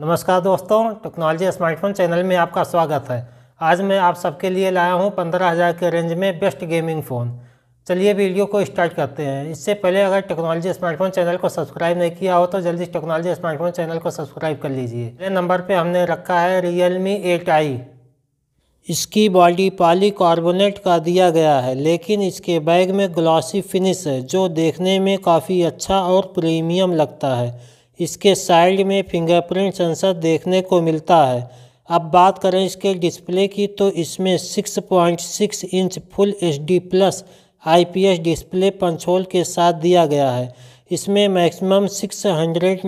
नमस्कार दोस्तों technology smartphone channel में आपका स्वागत है आज मैं आप सबके लिए लाया हूं पंद्रह हज़ार के रेंज में बेस्ट गेमिंग फ़ोन चलिए वीडियो को स्टार्ट करते हैं इससे पहले अगर टेक्नोलॉजी स्मार्टफोन चैनल को सब्सक्राइब नहीं किया हो तो जल्दी टेक्नोलॉजी स्मार्टफोन चैनल को सब्सक्राइब कर लीजिए पहले नंबर पर हमने रखा है रियल मी एट आई इसकी बॉडी पाली कार्बोनेट का दिया गया है लेकिन इसके बैग में ग्लॉसी फिनिश है जो देखने में काफ़ी अच्छा और प्रीमियम लगता है इसके साइड में फिंगरप्रिंट सेंसर देखने को मिलता है अब बात करें इसके डिस्प्ले की तो इसमें 6.6 inch full HD plus IPS display punch hole के साथ दिया गया है इसमें मैक्सिमम 600 हंड्रेड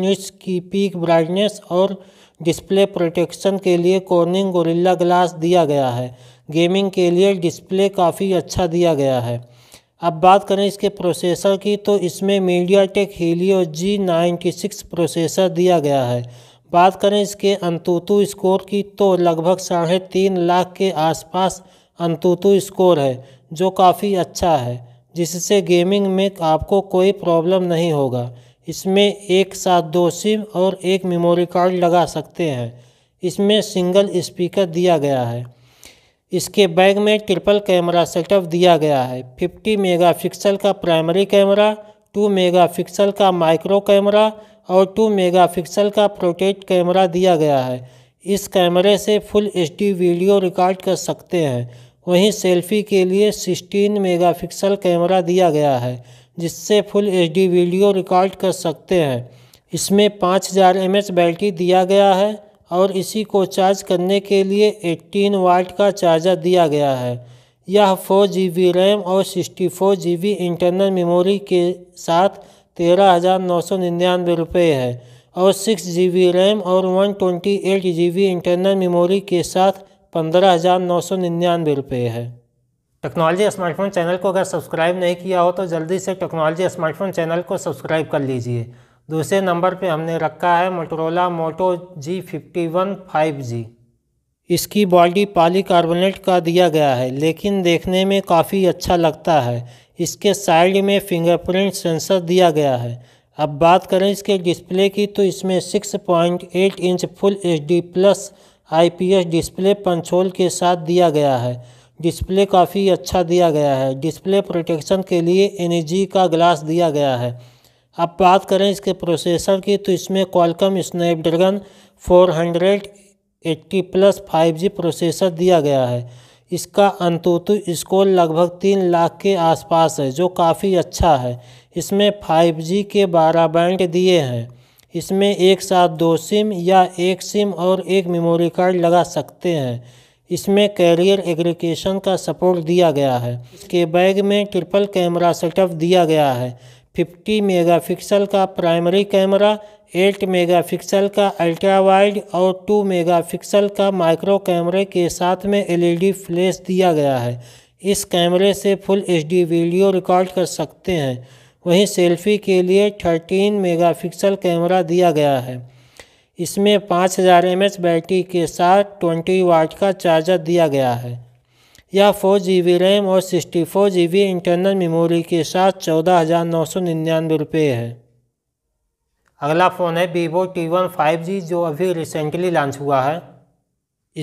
की पीक ब्राइटनेस और डिस्प्ले प्रोटेक्शन के लिए कॉर्निंग गोरिल्ला ग्लास दिया गया है गेमिंग के लिए डिस्प्ले काफ़ी अच्छा दिया गया है अब बात करें इसके प्रोसेसर की तो इसमें MediaTek Helio G ninety six processor दिया गया है बात करें इसके अंतुतु स्कोर की तो लगभग साढ़े तीन लाख के आसपास अंतुतु स्कोर है जो काफ़ी अच्छा है जिससे गेमिंग में आपको कोई प्रॉब्लम नहीं होगा इसमें एक साथ दो सिम और एक मेमोरी कार्ड लगा सकते हैं इसमें सिंगल स्पीकर दिया गया है इसके बैग में ट्रिपल कैमरा सेटअप दिया गया है 50 मेगापिक्सल का प्राइमरी कैमरा 2 मेगापिक्सल का माइक्रो कैमरा और 2 मेगापिक्सल का प्रोटेक्ट कैमरा दिया गया है इस कैमरे से फुल एचडी वीडियो रिकॉर्ड कर सकते हैं वहीं सेल्फी के लिए 16 मेगापिक्सल कैमरा दिया गया है जिससे फुल एचडी वीडियो रिकॉर्ड कर सकते हैं इसमें पाँच हज़ार बैटरी दिया गया है और इसी को चार्ज करने के लिए 18 वाट का चार्जर दिया गया है यह फोर जी बी रैम और sixty four G B internal memory के साथ तेरह हज़ार नौ सौ निन्यानवे रुपये है और सिक्स जी बी रैम और one twenty eight G B internal memory के साथ पंद्रह हज़ार नौ सौ निन्यानवे रुपये है टेक्नोलॉजी स्मार्टफोन चैनल को अगर सब्सक्राइब नहीं किया हो तो जल्दी से टेक्नोलॉजी स्मार्टफोन चैनल को सब्सक्राइब कर लीजिए दूसरे नंबर पे हमने रखा है Motorola Moto G fifty one five G इसकी बॉडी पॉलीकार्बोनेट का दिया गया है लेकिन देखने में काफ़ी अच्छा लगता है इसके साइड में फिंगरप्रिंट सेंसर दिया गया है अब बात करें इसके डिस्प्ले की तो इसमें 6.8 inch full HD plus IPS display punch hole के साथ दिया गया है डिस्प्ले काफ़ी अच्छा दिया गया है डिस्प्ले प्रोटेक्शन के लिए एनर्जी का ग्लास दिया गया है अब बात करें इसके प्रोसेसर की तो इसमें Qualcomm Snapdragon 480 plus 5G processor दिया गया है इसका अंतुतु स्कोर लगभग तीन लाख के आसपास है जो काफ़ी अच्छा है इसमें 5G के 12 बैंड दिए हैं इसमें एक साथ दो सिम या एक सिम और एक मेमोरी कार्ड लगा सकते हैं इसमें कैरियर एग्रीकेशन का सपोर्ट दिया गया है इसके बैग में ट्रिपल कैमरा सेटअप दिया गया है 50 मेगापिक्सल का प्राइमरी कैमरा 8 मेगापिक्सल का अल्ट्रा वाइड और 2 मेगापिक्सल का माइक्रो कैमरे के साथ में एलईडी फ्लैश दिया गया है इस कैमरे से फुल एचडी वीडियो रिकॉर्ड कर सकते हैं वहीं सेल्फी के लिए 13 मेगापिक्सल कैमरा दिया गया है इसमें 5000 हज़ार बैटरी के साथ 20 वाट का चार्जर दिया गया है यह फोर जी बी रैम और sixty four G B internal memory के साथ चौदह हज़ार नौ सौ निन्यानवे रुपये है अगला फ़ोन है Vivo T one five G जो अभी रिसेंटली लॉन्च हुआ है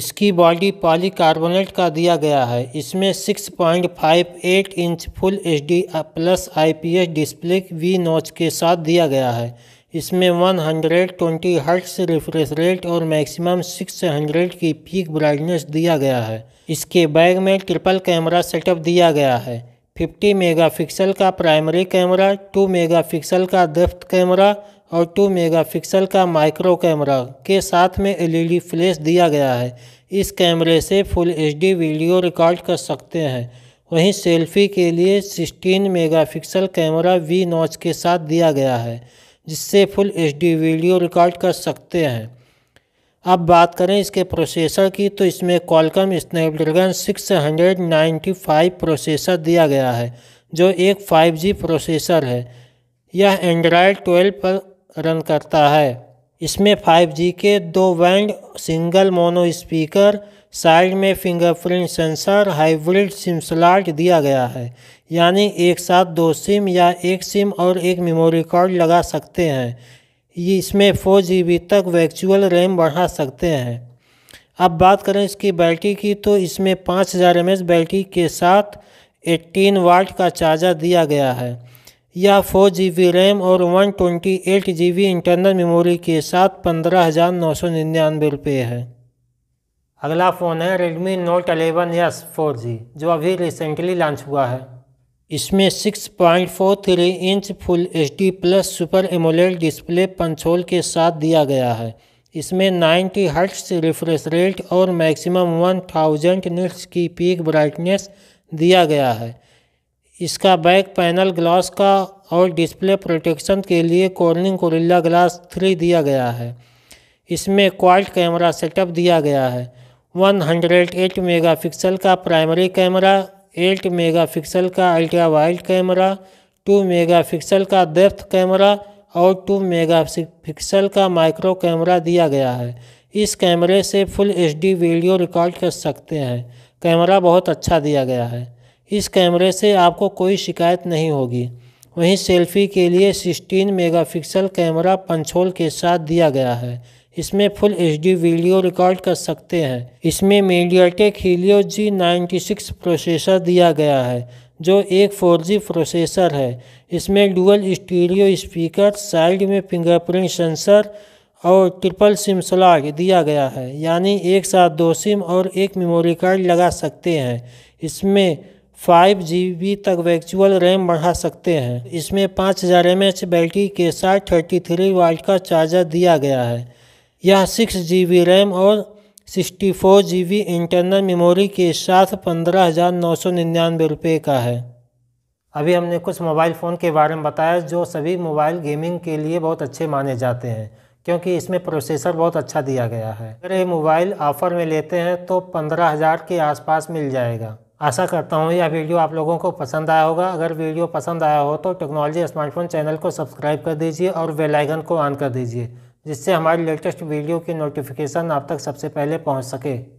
इसकी बॉडी पॉलीकार्बोनेट का दिया गया है इसमें six point five eight inch full H D plus I P S display V notch के साथ दिया गया है इसमें 120 हर्ट्स रिफ्रेश रेट और मैक्सिमम 600 की पीक ब्राइटनेस दिया गया है इसके बैग में ट्रिपल कैमरा सेटअप दिया गया है 50 मेगापिक्सल का प्राइमरी कैमरा 2 मेगापिक्सल का डेफ्थ कैमरा और 2 मेगापिक्सल का माइक्रो कैमरा के साथ में एलईडी फ्लैश दिया गया है इस कैमरे से फुल एचडी वीडियो रिकॉर्ड कर सकते हैं वहीं सेल्फी के लिए 16 मेगापिक्सल कैमरा वी नॉच के साथ दिया गया है जिससे फुल एचडी वीडियो रिकॉर्ड कर सकते हैं अब बात करें इसके प्रोसेसर की तो इसमें कॉलकम स्नैपड्रैगन 695 प्रोसेसर दिया गया है जो एक 5G प्रोसेसर है यह एंड्रॉयड 12 पर रन करता है इसमें 5G के दो band single mono speaker side में fingerprint sensor hybrid SIM slot दिया गया है यानी एक साथ दो सिम या एक सिम और एक मेमोरी कार्ड लगा सकते हैं ये इसमें फोर जी तक वर्चुअल रैम बढ़ा सकते हैं अब बात करें इसकी बैटरी की तो इसमें पाँच हज़ार एम बैटरी के साथ एट्टीन वाट का चार्जर दिया गया है यह फोर जी बी रैम और one twenty eight G B internal memory के साथ पंद्रह हज़ार नौ सौ निन्यानवे रुपये है अगला फ़ोन है Redmi Note 11s 4G जो अभी रिसेंटली लॉन्च हुआ है इसमें 6.43 inch full D plus super AMOLED display punch hole के साथ दिया गया है इसमें 90 हर्ट्स रिफ्रेश रेट और मैक्सिमम 1000 निट्स की पीक ब्राइटनेस दिया गया है इसका बैक पैनल ग्लास का और डिस्प्ले प्रोटेक्शन के लिए कॉर्निंग कोरिल्ला ग्लास थ्री दिया गया है इसमें क्वाल्ट कैमरा सेटअप दिया गया है 108 मेगापिक्सल का प्राइमरी कैमरा 8 मेगापिक्सल का अल्ट्रा वाइल्ड कैमरा 2 मेगापिक्सल का डेप्थ कैमरा और 2 मेगापिक्सल का माइक्रो कैमरा दिया गया है इस कैमरे से फुल एचडी वीडियो रिकॉर्ड कर सकते हैं कैमरा बहुत अच्छा दिया गया है इस कैमरे से आपको कोई शिकायत नहीं होगी वहीं सेल्फी के लिए 16 मेगापिक्सल कैमरा पंचोल के साथ दिया गया है इसमें फुल एचडी वीडियो रिकॉर्ड कर सकते हैं इसमें MediaTek Helio G ninety six processor दिया गया है जो एक 4G प्रोसेसर है इसमें डुअल स्टीरियो स्पीकर साइड में फिंगरप्रिंट सेंसर और ट्रिपल सिम स्लॉट दिया गया है यानी एक साथ दो सिम और एक मेमोरी कार्ड लगा सकते हैं इसमें फाइव जी तक वैक्चुअल रैम बढ़ा सकते हैं इसमें पाँच हज़ार एम एच बैटरी के साथ थर्टी थ्री वाल्ट का चार्जर दिया गया है यह सिक्स जी रैम और sixty four G internal memory के साथ पंद्रह हज़ार नौ सौ निन्यानवे रुपये का है अभी हमने कुछ मोबाइल फ़ोन के बारे में बताया जो सभी मोबाइल गेमिंग के लिए बहुत अच्छे माने जाते हैं क्योंकि इसमें प्रोसेसर बहुत अच्छा दिया गया है अगर ये मोबाइल ऑफ़र में लेते हैं तो पंद्रह हज़ार के आसपास मिल जाएगा आशा करता हूँ यह वीडियो आप लोगों को पसंद आया होगा अगर वीडियो पसंद आया हो तो टेक्नोलॉजी स्मार्टफोन चैनल को सब्सक्राइब कर दीजिए और बेल आइकन को ऑन कर दीजिए जिससे हमारी लेटेस्ट वीडियो की नोटिफिकेशन आप तक सबसे पहले पहुँच सके